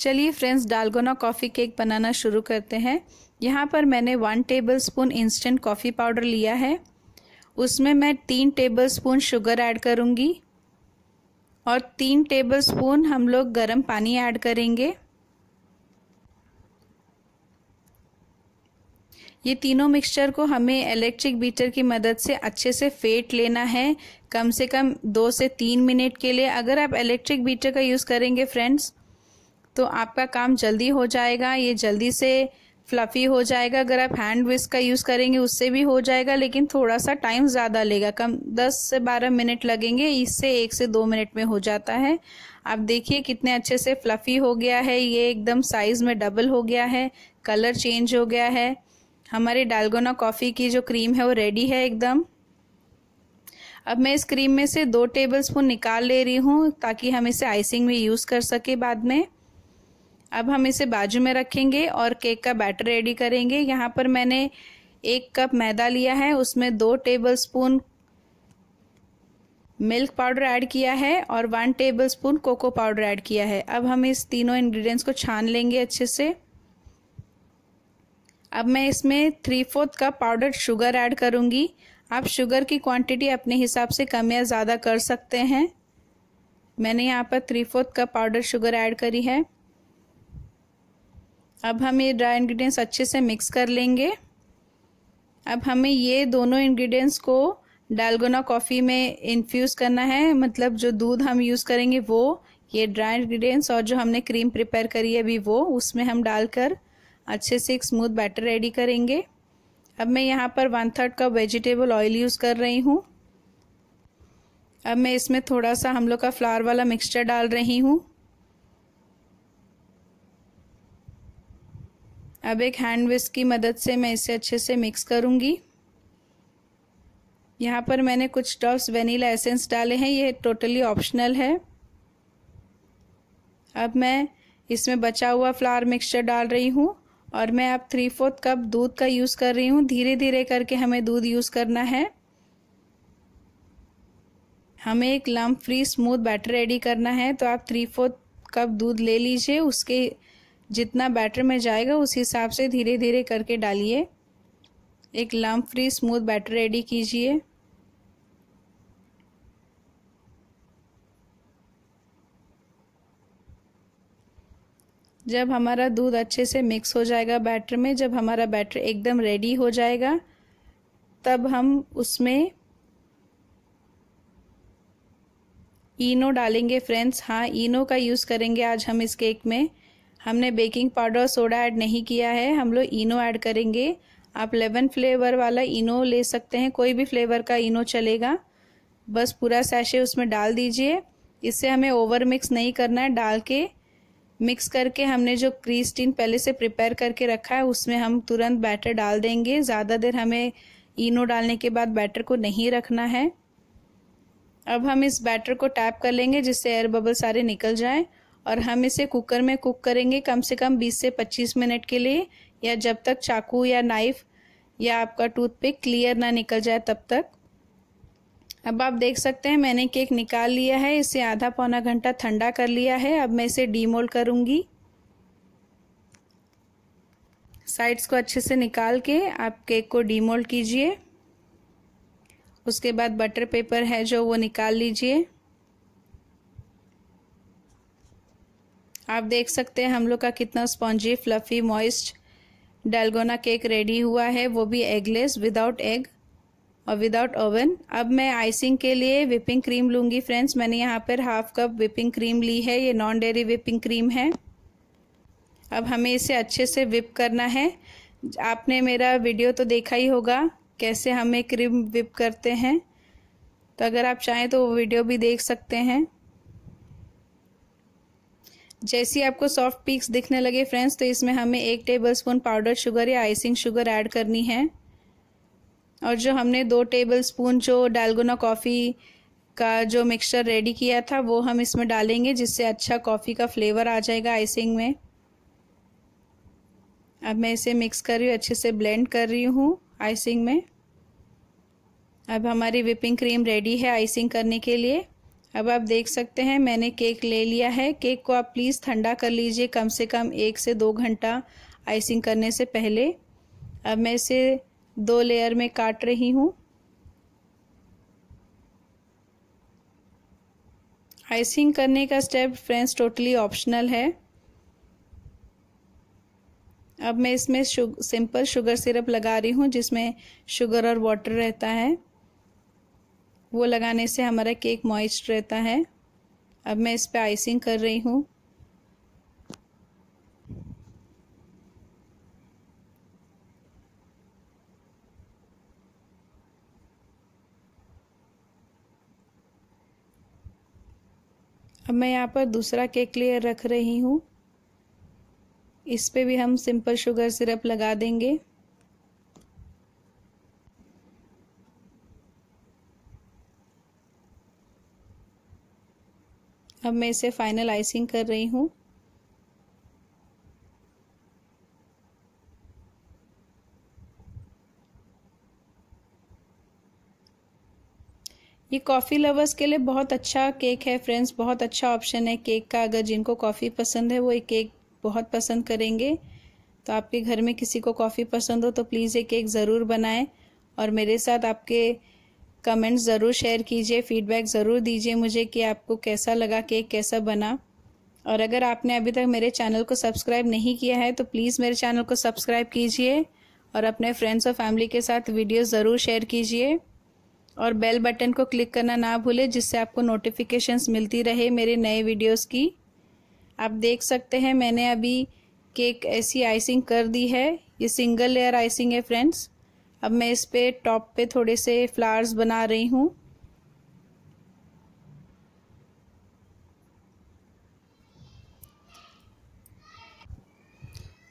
चलिए friends dalgona coffee cake बनाना शुरू करते हैं यहाँ पर मैंने one tablespoon instant coffee powder लिया है उसमें मैं तीन टेबल स्पून शुगर ऐड करूँगी और तीन टेबल स्पून हम लोग गर्म पानी ऐड करेंगे ये तीनों मिक्सचर को हमें इलेक्ट्रिक बीटर की मदद से अच्छे से फेट लेना है कम से कम दो से तीन मिनट के लिए अगर आप इलेक्ट्रिक बीटर का यूज़ करेंगे फ्रेंड्स तो आपका काम जल्दी हो जाएगा ये जल्दी से फ्लफ़ी हो जाएगा अगर आप हैंड विस्क का यूज़ करेंगे उससे भी हो जाएगा लेकिन थोड़ा सा टाइम ज़्यादा लेगा कम 10 से 12 मिनट लगेंगे इससे एक से दो मिनट में हो जाता है आप देखिए कितने अच्छे से फ्लफ़ी हो गया है ये एकदम साइज़ में डबल हो गया है कलर चेंज हो गया है हमारे डालगोना कॉफ़ी की जो क्रीम है वो रेडी है एकदम अब मैं इस क्रीम में से दो टेबल निकाल ले रही हूँ ताकि हम इसे आइसिंग में यूज़ कर सके बाद में अब हम इसे बाजू में रखेंगे और केक का बैटर रेडी करेंगे यहाँ पर मैंने एक कप मैदा लिया है उसमें दो टेबलस्पून मिल्क पाउडर ऐड किया है और one tablespoon cocoa powder add किया है अब हम इस तीनों इंग्रेडिएंट्स को छान लेंगे अच्छे से अब मैं इसमें three fourth cup powder sugar add करूँगी आप शुगर की क्वांटिटी अपने हिसाब से कम या ज़्यादा कर सकते हैं मैंने यहाँ पर three fourth cup powder sugar add करी है अब हम ये ड्राई इंग्रेडिएंट्स अच्छे से मिक्स कर लेंगे अब हमें ये दोनों इंग्रेडिएंट्स को डालगोना कॉफ़ी में इन्फ्यूज़ करना है मतलब जो दूध हम यूज़ करेंगे वो ये ड्राई इंग्रेडिएंट्स और जो हमने क्रीम प्रिपेयर करी है अभी वो उसमें हम डालकर अच्छे से एक स्मूथ बैटर रेडी करेंगे अब मैं यहाँ पर one third cup vegetable oil use कर रही हूँ अब मैं इसमें थोड़ा सा हम लोग का फ्लावर वाला मिक्सचर डाल रही हूँ अब एक हैंड विस्क की मदद से मैं इसे अच्छे से मिक्स करूँगी यहाँ पर मैंने कुछ ड्रॉप्स वेनीला एसेंस डाले हैं ये टोटली ऑप्शनल है अब मैं इसमें बचा हुआ फ्लावर मिक्सचर डाल रही हूँ और मैं अब थ्री फोर्थ कप दूध का यूज़ कर रही हूँ धीरे धीरे करके हमें दूध यूज़ करना है हमें एक lump free smooth batter ready करना है तो आप थ्री फोर्थ कप दूध ले लीजिए उसके जितना बैटर में जाएगा उस हिसाब से धीरे धीरे करके डालिए एक lump free smooth batter ready कीजिए जब हमारा दूध अच्छे से मिक्स हो जाएगा बैटर में जब हमारा बैटर एकदम रेडी हो जाएगा तब हम उसमें इनो डालेंगे फ्रेंड्स हाँ इनो का यूज़ करेंगे आज हम इस केक में हमने बेकिंग पाउडर सोडा ऐड नहीं किया है हम लोग इनो ऐड करेंगे आप लेमन फ्लेवर वाला इनो ले सकते हैं कोई भी फ्लेवर का इनो चलेगा बस पूरा सैशे उसमें डाल दीजिए इससे हमें ओवर मिक्स नहीं करना है डाल के मिक्स करके हमने जो क्रीज टीन पहले से प्रिपेयर करके रखा है उसमें हम तुरंत बैटर डाल देंगे ज़्यादा देर हमें इनो डालने के बाद बैटर को नहीं रखना है अब हम इस बैटर को टैप कर लेंगे जिससे एयर बबल सारे निकल जाएं और हम इसे कुकर में कुक करेंगे कम से कम 20 से 25 मिनट के लिए या जब तक चाकू या नाइफ या आपका टूथपिक क्लियर ना निकल जाए तब तक अब आप देख सकते हैं मैंने केक निकाल लिया है इसे आधा पौना घंटा ठंडा कर लिया है अब मैं इसे डीमोल्ड करूँगी साइड्स को अच्छे से निकाल के आप केक को डीमोल्ड कीजिए उसके बाद बटर पेपर है जो वो निकाल लीजिए आप देख सकते हैं हम लोग का कितना spongy fluffy moist dalgona cake ready हुआ है वो भी एगलेस विदाउट एग और विदाउट ओवन अब मैं आइसिंग के लिए विपिंग क्रीम लूँगी फ्रेंड्स मैंने यहाँ पर हाफ कप विपिंग क्रीम ली है ये नॉन डेयरी विपिंग क्रीम है अब हमें इसे अच्छे से विप करना है आपने मेरा वीडियो तो देखा ही होगा कैसे हमें क्रीम विप करते हैं तो अगर आप चाहें तो वो वीडियो भी देख सकते हैं जैसे आपको सॉफ्ट पीक्स दिखने लगे फ्रेंड्स तो इसमें हमें एक टेबलस्पून पाउडर शुगर या आइसिंग शुगर ऐड करनी है और जो हमने दो टेबलस्पून जो डालगोना कॉफ़ी का जो मिक्सचर रेडी किया था वो हम इसमें डालेंगे जिससे अच्छा कॉफ़ी का फ्लेवर आ जाएगा आइसिंग में अब मैं इसे मिक्स कर रही हूँ अच्छे से ब्लेंड कर रही हूँ आइसिंग में अब हमारी विपिंग क्रीम रेडी है आइसिंग करने के लिए अब आप देख सकते हैं मैंने केक ले लिया है केक को आप प्लीज़ ठंडा कर लीजिए कम से कम एक से दो घंटा आइसिंग करने से पहले अब मैं इसे दो लेयर में काट रही हूँ आइसिंग करने का स्टेप फ्रेंड्स टोटली ऑप्शनल है अब मैं इसमें शुग, सिंपल शुगर सिरप लगा रही हूँ जिसमें शुगर और वाटर रहता है वो लगाने से हमारा केक मॉइस्ट रहता है अब मैं इस पर आइसिंग कर रही हूँ अब मैं यहाँ पर दूसरा केक लेयर रख रही हूँ इस पर भी हम सिंपल शुगर सिरप लगा देंगे अब मैं इसे फाइनल आइसिंग कर रही हूँ ये कॉफ़ी लवर्स के लिए बहुत अच्छा केक है फ्रेंड्स बहुत अच्छा ऑप्शन है केक का अगर जिनको कॉफ़ी पसंद है वो ये केक बहुत पसंद करेंगे तो आपके घर में किसी को कॉफ़ी पसंद हो तो प्लीज़ ये केक ज़रूर बनाएं और मेरे साथ आपके कमेंट्स ज़रूर शेयर कीजिए फीडबैक ज़रूर दीजिए मुझे कि आपको कैसा लगा केक कैसा बना और अगर आपने अभी तक मेरे चैनल को सब्सक्राइब नहीं किया है तो प्लीज़ मेरे चैनल को सब्सक्राइब कीजिए और अपने फ्रेंड्स और फैमिली के साथ वीडियो ज़रूर शेयर कीजिए और बेल बटन को क्लिक करना ना भूलें जिससे आपको नोटिफिकेशंस मिलती रहे मेरे नए वीडियोस की आप देख सकते हैं मैंने अभी केक ऐसी आइसिंग कर दी है ये सिंगल लेयर आइसिंग है फ्रेंड्स अब मैं इस पे टॉप पे थोड़े से फ्लावर्स बना रही हूँ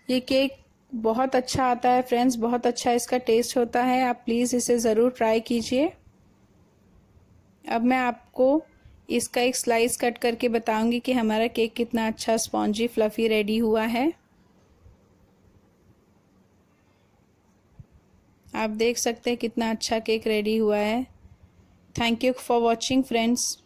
ये केक बहुत अच्छा आता है फ्रेंड्स बहुत अच्छा इसका टेस्ट होता है आप प्लीज़ इसे ज़रूर ट्राई कीजिए अब मैं आपको इसका एक स्लाइस कट करके बताऊंगी कि हमारा केक कितना अच्छा स्पॉन्जी फ्लफ़ी रेडी हुआ है आप देख सकते हैं कितना अच्छा केक रेडी हुआ है thank you for watching friends